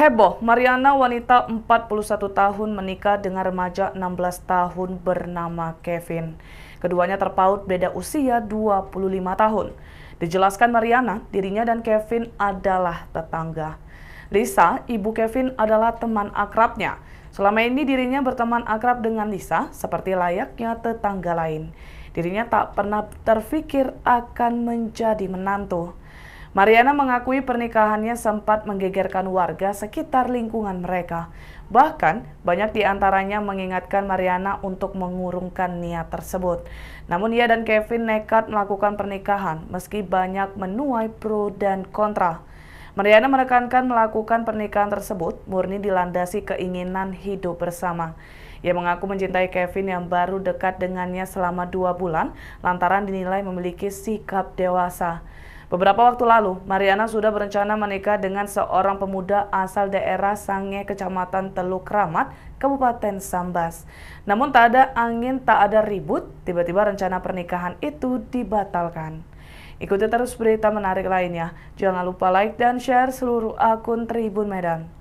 Heboh, Mariana wanita 41 tahun menikah dengan remaja 16 tahun bernama Kevin. Keduanya terpaut beda usia 25 tahun. Dijelaskan Mariana, dirinya dan Kevin adalah tetangga. Lisa, ibu Kevin adalah teman akrabnya. Selama ini dirinya berteman akrab dengan Lisa seperti layaknya tetangga lain. Dirinya tak pernah terfikir akan menjadi menantu. Mariana mengakui pernikahannya sempat menggegerkan warga sekitar lingkungan mereka. Bahkan, banyak di antaranya mengingatkan Mariana untuk mengurungkan niat tersebut. Namun ia dan Kevin nekat melakukan pernikahan meski banyak menuai pro dan kontra. Mariana menekankan melakukan pernikahan tersebut murni dilandasi keinginan hidup bersama. Ia mengaku mencintai Kevin yang baru dekat dengannya selama dua bulan lantaran dinilai memiliki sikap dewasa. Beberapa waktu lalu, Mariana sudah berencana menikah dengan seorang pemuda asal daerah Sange, Kecamatan Teluk Ramat, Kabupaten Sambas. Namun tak ada angin, tak ada ribut, tiba-tiba rencana pernikahan itu dibatalkan. Ikuti terus berita menarik lainnya. Jangan lupa like dan share seluruh akun Tribun Medan.